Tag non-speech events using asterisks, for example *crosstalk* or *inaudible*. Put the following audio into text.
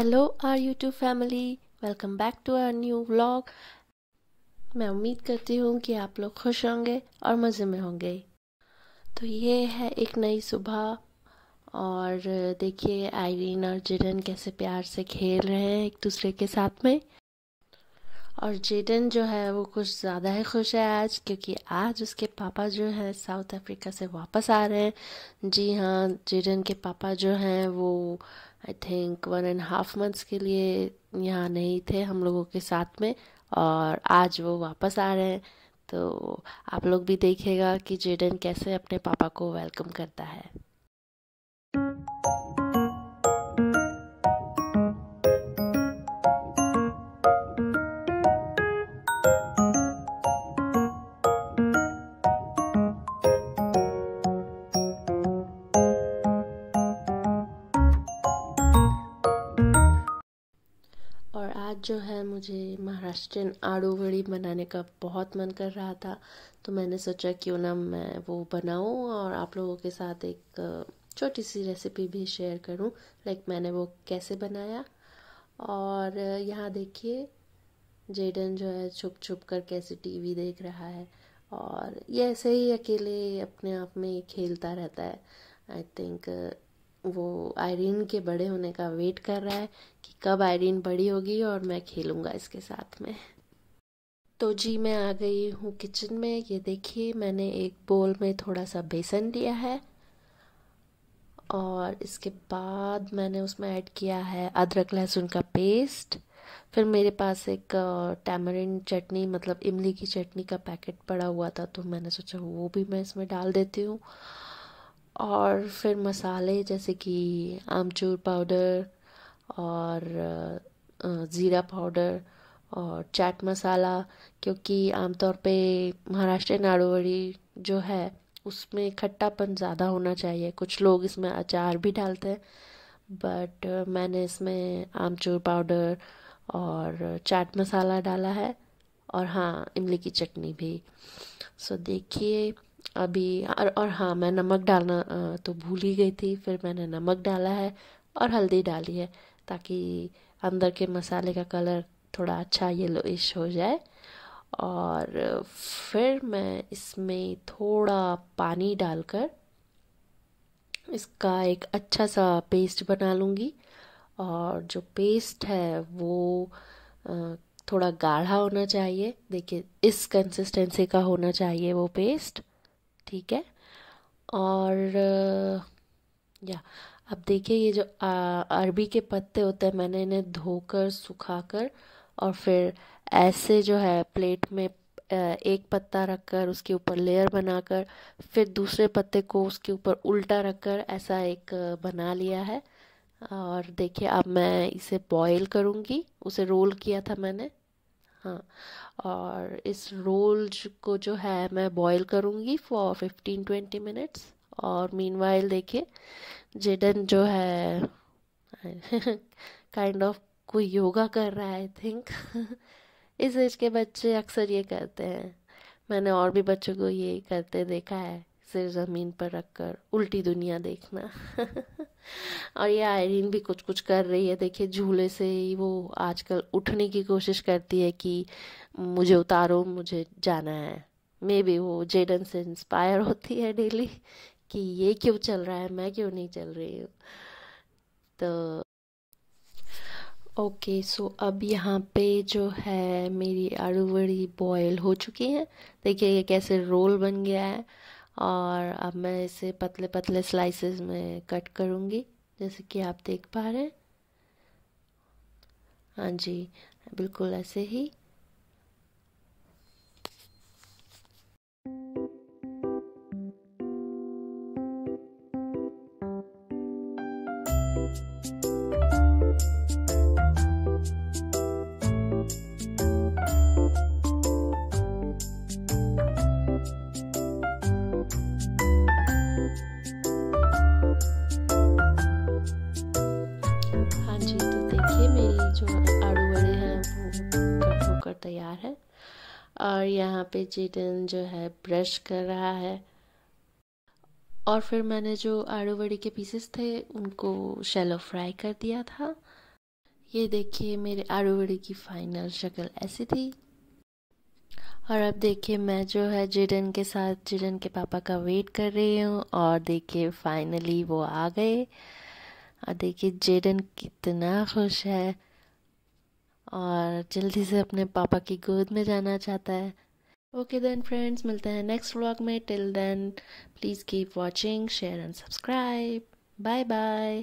hello our YouTube family welcome back to our new vlog मैं उम्मीद करती हूँ कि आप लोग खुश होंगे और मज़े में होंगे तो ये है एक नई सुबह और देखिए आयरीन और जिरन कैसे प्यार से खेल रहे हैं एक दूसरे के साथ में और जेडन जो है वो कुछ ज़्यादा ही खुश है आज क्योंकि आज उसके पापा जो हैं साउथ अफ्रीका से वापस आ रहे हैं जी हाँ जेडन के पापा जो हैं वो I think one and half months के लिए यहाँ नहीं थे हम लोगों के साथ में और आज वो वापस आ रहे हैं तो आप लोग भी देखेगा कि जेडन कैसे अपने पापा को वेलकम करता है आज जो है मुझे महाराष्ट्रियन आड़ू वड़ी बनाने का बहुत मन कर रहा था तो मैंने सोचा क्यों ना मैं वो बनाऊं और आप लोगों के साथ एक छोटी सी रेसिपी भी शेयर करूं लाइक मैंने वो कैसे बनाया और यहाँ देखिए जेडन जो है छुप छुप कर कैसे टीवी देख रहा है और ये ऐसे ही अकेले अपने आप में खेलता रहता है आई थिंक वो आयरीन के बड़े होने का वेट कर रहा है कि कब आयरीन बड़ी होगी और मैं खेलूँगा इसके साथ में तो जी मैं आ गई हूँ किचन में ये देखिए मैंने एक बोल में थोड़ा सा बेसन लिया है और इसके बाद मैंने उसमें ऐड किया है अदरक लहसुन का पेस्ट फिर मेरे पास एक टैमरिन चटनी मतलब इमली की चटनी का पैकेट पड़ा हुआ था तो मैंने सोचा वो भी मैं इसमें डाल देती हूँ और फिर मसाले जैसे कि आमचूर पाउडर और ज़ीरा पाउडर और चाट मसाला क्योंकि आमतौर पे महाराष्ट्र नाड़ोवड़ी जो है उसमें खट्टापन ज़्यादा होना चाहिए कुछ लोग इसमें अचार भी डालते हैं बट मैंने इसमें आमचूर पाउडर और चाट मसाला डाला है और हाँ इमली की चटनी भी सो देखिए अभी और, और हाँ मैं नमक डालना तो भूल ही गई थी फिर मैंने नमक डाला है और हल्दी डाली है ताकि अंदर के मसाले का कलर थोड़ा अच्छा येलोइश हो जाए और फिर मैं इसमें थोड़ा पानी डालकर इसका एक अच्छा सा पेस्ट बना लूँगी और जो पेस्ट है वो थोड़ा गाढ़ा होना चाहिए देखिए इस कंसिस्टेंसी का होना चाहिए वो पेस्ट ठीक है और या अब देखिए ये जो अरबी के पत्ते होते हैं मैंने इन्हें धोकर सुखाकर और फिर ऐसे जो है प्लेट में एक पत्ता रखकर उसके ऊपर लेयर बनाकर फिर दूसरे पत्ते को उसके ऊपर उल्टा रखकर ऐसा एक बना लिया है और देखिए अब मैं इसे बॉईल करूँगी उसे रोल किया था मैंने हाँ और इस रोल को जो है मैं बॉईल करूँगी फॉर फिफ्टीन ट्वेंटी मिनट्स और मीन वाइल देखिए जेडन जो है काइंड *laughs* ऑफ कोई योगा कर रहा है आई थिंक *laughs* इस एज के बच्चे अक्सर ये करते हैं मैंने और भी बच्चों को ये करते देखा है सिर ज़मीन पर रख कर उल्टी दुनिया देखना *laughs* और ये आयरीन भी कुछ कुछ कर रही है देखिए झूले से ही वो आजकल उठने की कोशिश करती है कि मुझे उतारो मुझे जाना है मे बी वो जेडन से इंस्पायर होती है डेली कि ये क्यों चल रहा है मैं क्यों नहीं चल रही हूँ तो ओके सो अब यहाँ पे जो है मेरी आड़ू बड़ी बॉयल हो चुकी है देखिए ये कैसे रोल बन गया है और अब मैं इसे पतले पतले स्लाइसेस में कट करूँगी जैसे कि आप देख पा रहे हैं हाँ जी बिल्कुल ऐसे ही और यहाँ पे चेतन जो है ब्रश कर रहा है और फिर मैंने जो आड़ू बड़ी के पीसेस थे उनको शैलो फ्राई कर दिया था ये देखिए मेरे आड़ू बड़ी की फाइनल शक्ल ऐसी थी और अब देखिए मैं जो है जिडन के साथ जिडन के पापा का वेट कर रही हूँ और देखिए फाइनली वो आ गए और देखिए जिडन कितना खुश है और जल्दी से अपने पापा की गोद में जाना चाहता है ओके देन फ्रेंड्स मिलते हैं नेक्स्ट व्लॉग में till then please keep watching share and subscribe bye bye